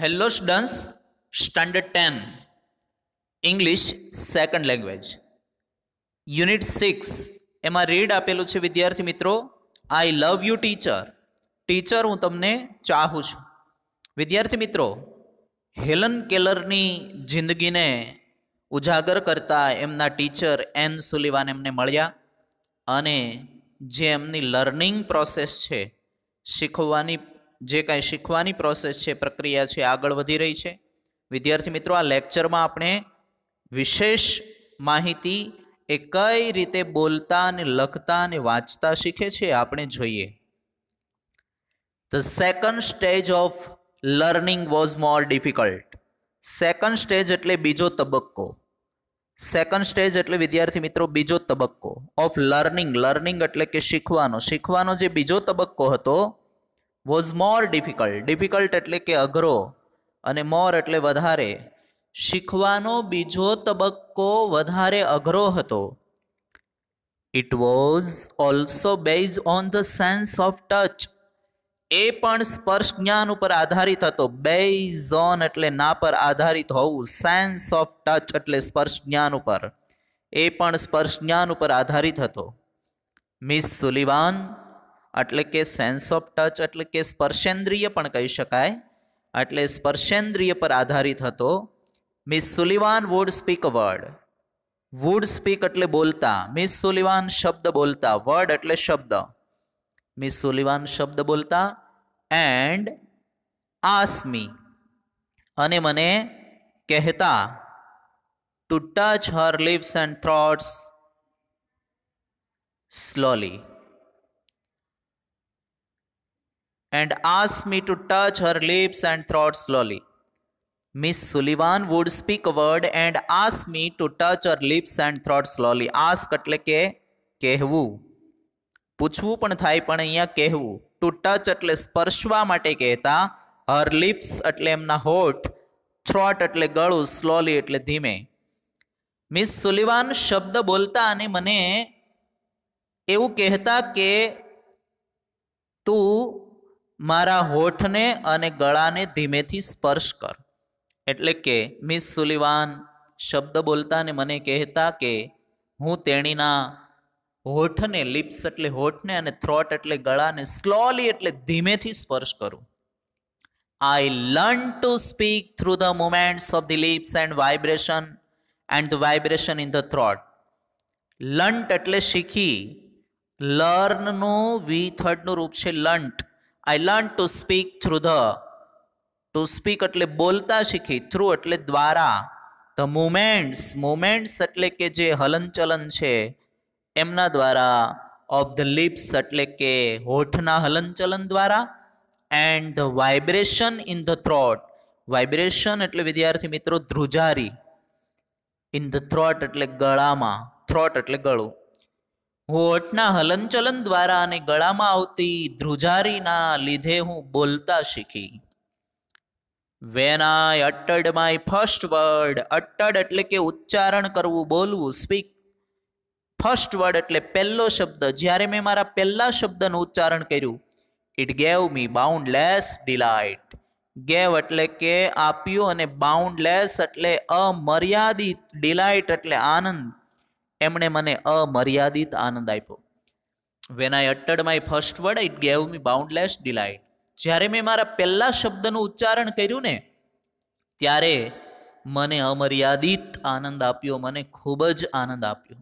Hello students standard ten English second language unit six એમાં read આપેલું છે વિદ્યાર્થી મિત્રો I love you teacher teacher હું તમને ચાહું છું વિદ્યાર્થી મિત્રો હેલન કેલરની જિંદગીને ઉજાગર કરતા એમના ટીચર એન સુલિવાન એમને મળ્યા અને જે એમની લર્નિંગ પ્રોસેસ છે શીખવાની જે કાંઈ શીખવાની પ્રોસેસ છે પ્રક્રિયા છે આગળ વધી રહી છે વિદ્યાર્થી મિત્રો આ લેક્ચરમાં આપણે વિશેષ માહિતી એ કઈ રીતે બોલતા અને લખતા અને વાંચતા શીખે છે આપણે જોઈએ the second stage of learning was more difficult second stage એટલે બીજો તબક્કો સેકન્ડ સ્ટેજ એટલે વિદ્યાર્થી મિત્રો બીજો તબક્કો ઓફ લર્નિંગ લર્નિંગ એટલે કે શીખવાનો શીખવાનો જે બીજો તબક્કો હતો વોઝ મોર ડિફિકલ્ટ ડિફિકલ્ટ એટલે કે અઘરો અને મોર એટલે વધારે શીખવાનો બીજો તબક્કો વધારે અઘરો હતો it was also based on the sense of touch એ પણ સ્પર્શ જ્ઞાન ઉપર આધારિત હતો બેઝ ઓન એટલે ના પર આધારિત હોવું સેન્સ ઓફ ટચ એટલે સ્પર્શ જ્ઞાન ઉપર એ પણ સ્પર્શ જ્ઞાન ઉપર આધારિત હતો મિસ સુલિવાન એટલે કે સેન્સ ઓફ ટચ એટલે કે સ્પર્શેન્દ્રિય પણ કહી શકાય એટલે સ્પર્શેન્દ્રિય પર આધારિત હતો miss Sullivan would speak word would speak એટલે બોલતા મિસ સુલિવાન શબ્દ બોલતા વર્ડ એટલે શબ્દ મિસ સુલિવાન શબ્દ બોલતા એન્ડ આસમી અને મને કહેતા to touch her lips and throats slowly and asked me to touch her lips and throat slowly. Miss Sullivan would speak a word and ask me to touch her lips and throat slowly. Ask એટલે કે કહેવું પૂછવું પણ થાય પણ અહીંયા કહેવું two touch એટલે સ્પર્શવા માટે કહેતા હર લિપ્સ એટલે એમના હોઠ થ્રોટ એટલે ગળું સ્લોલી એટલે ધીમે મિસ સુલિવાન શબ્દ બોલતા અને મને એવું કહેતા કે તું મારા હોઠને અને ગળાને ધીમેથી સ્પર્શ કર એટલે કે મિસ સુલિવાન શબ્દ બોલતાને મને કહેતા કે હું તેણીના હોઠને લિપ્સ એટલે હોઠને અને થ્રોટ એટલે ગળાને સ્લોલી એટલે ધીમેથી સ્પર્શ કરું I learn to speak through the movements of the lips and vibration and the vibration in the throat learnt એટલે શીખી લર્નનું વી થર્ડનું રૂપ છે learnt I learn to speak through the to speak એટલે બોલતા શીખી થ્રુ એટલે દ્વારા ધ મુમેન્ટ્સ મુમેન્ટ્સ એટલે કે જે હલનચલન છે એમના દ્વારા ઓફ ધ લિપ્સ એટલે કે હોઠના હલનચલન દ્વારા and the vibration in the throat vibration એટલે વિદ્યાર્થી મિત્રો ધ્રુજારી ઇન ધ થ્રોટ એટલે ગળામાં થ્રોટ એટલે ગળું હોઠના હલનચલન દ્વારા અને ગળામાં આવતી ધ્રુજારીના લીધે હું બોલતા શીખી વેન આઈ અટડ માય ફર્સ્ટ વર્ડ અટડ એટલે કે ઉચ્ચારણ કરવું બોલવું સ્પીક ફર્સ્ટ વર્ડ એટલે પહેલો શબ્દ જ્યારે મેં મારા પહેલા શબ્દનું ઉચ્ચારણ કર્યું it gave me boundless delight gave એટલે કે આપ્યું અને બાઉન્ડલેસ એટલે અમર્યાદિત ડિલાઇટ એટલે આનંદ એમણે મને અમર્યાદિત આનંદ આપ્યો વેન આઈ અટડ my first word it gave me boundless delight જ્યારે મેં મારા પહેલા શબ્દનું ઉચ્ચારણ કર્યું ને ત્યારે મને અમર્યાદિત આનંદ આપ્યો મને ખૂબ જ આનંદ આપ્યો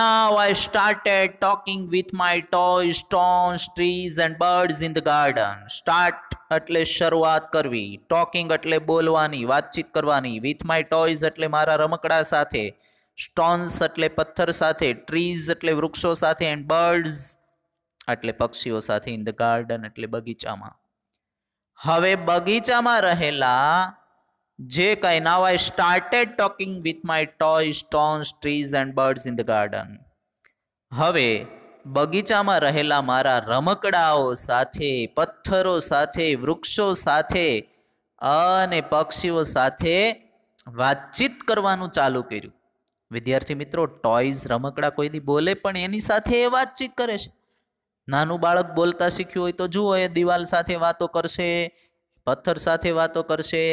Now I started talking with my toy stones, trees and birds in the garden start એટલે શરૂઆત કરવી ટોકિંગ એટલે બોલવાની વાતચીત કરવાની વિથ માય ટોયઝ એટલે મારા રમકડા સાથે સ્ટોન્સ એટલે પથ્થર સાથે ટ્રીઝ એટલે વૃક્ષો સાથે એન્ડ બર્ડ્સ એટલે પક્ષીઓ સાથે ઇન ધ ગાર્ડન એટલે બગીચામાં હવે બગીચામાં રહેલા જે કાંઈ now I started talking with my toy stones trees and birds in the garden હવે બગીચામાં રહેલા મારા રમકડાઓ સાથે પથ્થરો સાથે વૃક્ષો સાથે અને પક્ષીઓ સાથે વાતચીત કરવાનું ચાલુ કર્યું વિદ્યાર્થી મિત્રો ટોયઝ રમકડા કોઈથી બોલે પણ એની સાથે એ વાતચીત કરે છે નાનું બાળક બોલતા શીખ્યું હોય તો જુઓ એ દિવાલ સાથે વાતો કરશે પથ્થર સાથે વાતો કરશે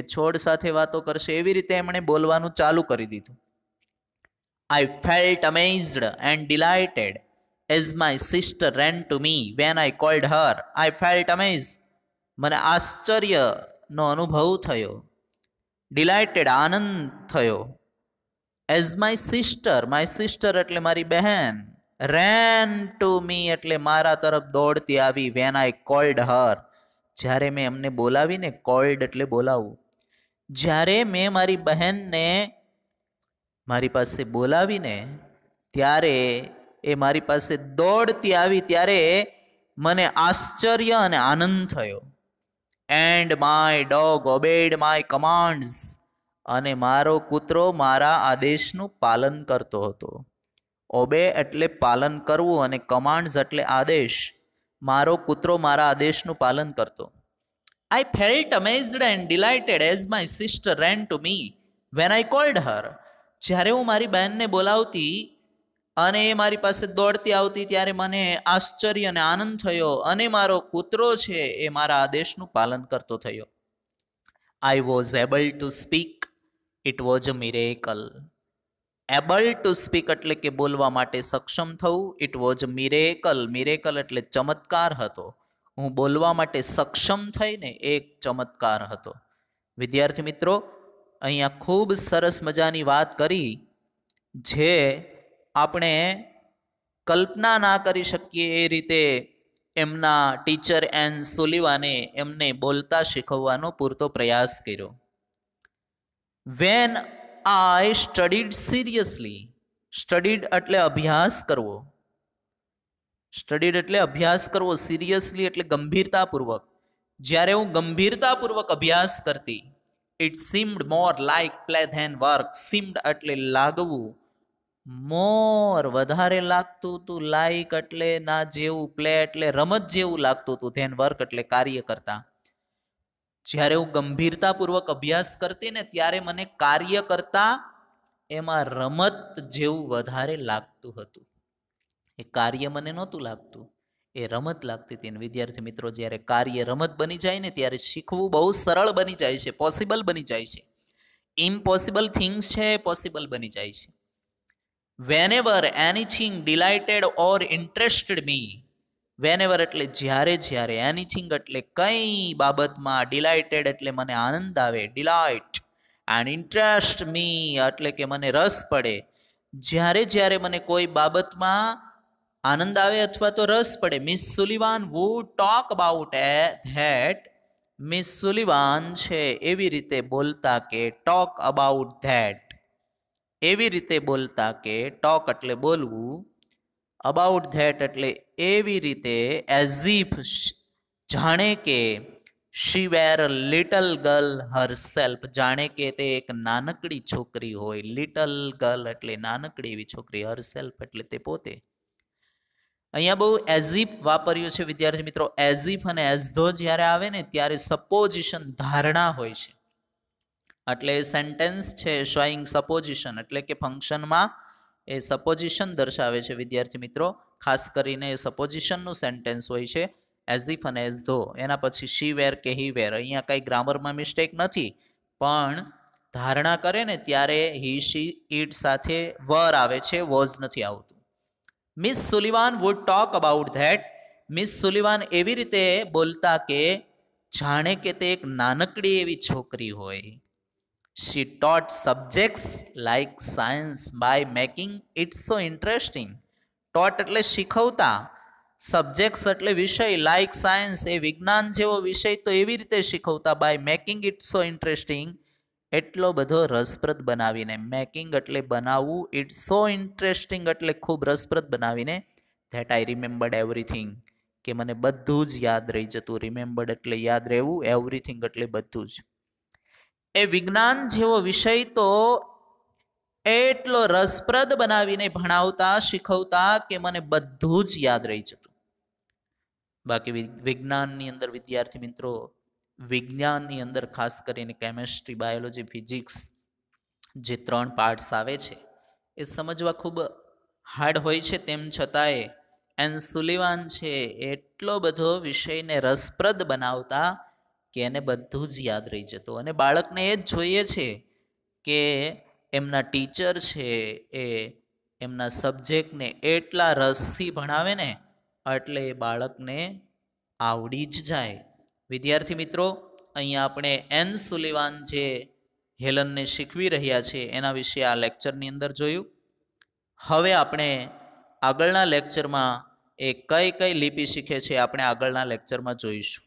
એ છોડ સાથે વાતો કરશે એવી રીતે એમણે બોલવાનું ચાલુ કરી દીધું I felt amazed and delighted as my sister ran to me when I called her I felt amazed. મને આશ્ચર્યનો અનુભવ થયો ડિલાઇટેડ આનંદ થયો as my sister my sister એટલે મારી બહેન રેન ટુ મી એટલે મારા તરફ દોડતી આવી વેન આઈ કોલ્ડ હર જ્યારે મેં એમને બોલાવીને કોલ્ડ એટલે બોલાવું જ્યારે મેં મારી બહેનને મારી પાસે બોલાવીને ત્યારે એ મારી પાસે દોડતી આવી ત્યારે મને આશ્ચર્ય અને આનંદ થયો and my dog obeyed my commands અને મારો કૂતરો મારા આદેશનું પાલન કરતો હતો ઓબે એટલે પાલન કરવું અને કમાન્ડ્સ એટલે આદેશ મારો કૂતરો મારા આદેશનું પાલન કરતો I felt amazed and delighted as my sister ran to me when I called her જ્યારે હું મારી બહેનને બોલાવતી અને એ મારી પાસે દોડતી આવતી ત્યારે મને આશ્ચર્ય અને આનંદ થયો અને મારો કૂતરો છે એ મારા આદેશનું પાલન કરતો થયો I was able to speak it was a miracle able to speak એટલે કે બોલવા માટે સક્ષમ થવું ઇટ વોઝ મિરેકલ મિરેકલ એટલે ચમત્કાર હતો હું બોલવા માટે સક્ષમ થઈને એક ચમત્કાર હતો વિદ્યાર્થી મિત્રો અહીંયા ખૂબ સરસ મજાની વાત કરી જે આપણે કલ્પના ના કરી શકીએ એ રીતે એમના ટીચર એન સુલિવાને એમને બોલતા શીખવવાનો પૂરતો પ્રયાસ કર્યો when I studied seriously studied એટલે અભ્યાસ કરવો સ્ટડીડ એટલે અભ્યાસ કરવો સિરિયસલી એટલે ગંભીરતાપૂર્વક જ્યારે હું ગંભીરતાપૂર્વક અભ્યાસ કરતી it seemed more like play than work seemed એટલે લાગવું મોર વધારે લાગતું હતું લાઈક એટલે ના જેવું પ્લે એટલે રમત જેવું લાગતું હતું ધેન વર્ક એટલે કાર્ય કરતા જ્યારે હું ગંભીરતાપૂર્વક અભ્યાસ કરતી ને ત્યારે મને કાર્ય કરતા એમાં રમત જેવું વધારે લાગતું હતું એ કાર્ય મને નહોતું લાગતું એ રમત લાગતી હતી વિદ્યાર્થી મિત્રો જ્યારે કાર્ય રમત બની જાય ને ત્યારે શીખવું બહુ સરળ બની જાય છે પોસિબલ બની જાય છે ઇમ્પોસિબલ થિંગ્સ છે પોસિબલ બની જાય છે whenever anything delighted or interested me whenever એટલે જ્યારે જ્યારે એનીથિંગ એટલે કઈ બાબતમાં ડિલાઇટેડ એટલે મને આનંદ આવે ડિલાઇટ એન્ડ ઇન્ટરેસ્ટ મી એટલે કે મને રસ પડે જ્યારે જ્યારે મને કોઈ બાબતમાં આનંદ આવે અથવા તો રસ પડે Miss Sullivan would talk about a that Miss Sullivan છે એવી રીતે બોલતા કે ટોક અબાઉટ ધેટ એવી રીતે બોલતા કે ટોક એટલે બોલવું અબાઉટ ધેટ એટલે એવી રીતે એઝ ઇફ જાણે કે she were little girl herself જાણે કે તે એક નાનકડી છોકરી હોય લિટલ ગર્લ એટલે નાનકડી એવી છોકરી હર સેલ્ફ એટલે તે પોતે અહીંયા બહુ એઝિફ વાપર્યું છે વિદ્યાર્થી મિત્રો એઝિફ અને એઝધો જ્યારે આવે ને ત્યારે સપોઝિશન ધારણા હોય છે એટલે સેન્ટેન્સ છે શોઈંગ સપોઝિશન એટલે કે ફંક્શનમાં એ સપોઝિશન દર્શાવે છે વિદ્યાર્થી મિત્રો ખાસ કરીને એ સપોઝિશનનું સેન્ટેન્સ હોય છે એઝ ઇફ અને એઝ ધો એના પછી શી વેર કે હી વેર અહીંયા કાંઈ ગ્રામરમાં મિસ્ટેક નથી પણ ધારણા કરે ને ત્યારે હી શી ઇટ સાથે વર આવે છે વોઝ નથી આવતું Miss Sullivan would talk about that Miss Sullivan એવી રીતે બોલતા કે જાણે કે તે એક નાનકડી એવી છોકરી હોય She taught subjects like science by making it so interesting. taught એટલે શીખવતા સબ્જેક્ટ્સ એટલે વિષય લાઇક સાયન્સ એ વિજ્ઞાન જેવો વિષય તો એવી રીતે શીખવતા by making it so interesting એટલો બધો રસપ્રદ બનાવીને મેકિંગ એટલે બનાવવું ઇટ સો ઇન્ટરેસ્ટિંગ એટલે ખૂબ રસપ્રદ બનાવીને ધેટ આઈ રિમેમ્બર્ડ એવરીથિંગ કે મને બધું જ યાદ રહી જતું રિમેમ્બર્ડ એટલે યાદ રહેવું એવરીથિંગ એટલે બધું જ એ વિજ્ઞાન જેવો વિષય તો એટલો રસપ્રદ બનાવીને ભણાવતા શીખવતા કે મને બધું જ યાદ રહી જતું બાકી વિજ્ઞાનની અંદર વિદ્યાર્થી મિત્રો વિજ્ઞાનની અંદર ખાસ કરીને કેમેસ્ટ્રી બાયોલોજી ફિઝિક્સ જે ત્રણ પાર્ટ્સ આવે છે એ સમજવા ખૂબ હાર્ડ હોય છે તેમ છતાંય એન સુલિવાન છે એટલો બધો વિષયને રસપ્રદ બનાવતા કે એને બધું જ યાદ રહી જતું અને બાળકને એ જ જોઈએ છે કે એમના ટીચર છે એ એમના સબ્જેક્ટને એટલા રસથી ભણાવે ને એટલે એ બાળકને આવડી જ જાય વિદ્યાર્થી મિત્રો અહીંયા આપણે એન સુલિવાન જે હેલનને શીખવી રહ્યા છે એના વિશે આ લેક્ચરની અંદર જોયું હવે આપણે આગળના લેક્ચરમાં એ કઈ કઈ લિપિ શીખે છે આપણે આગળના લેક્ચરમાં જોઈશું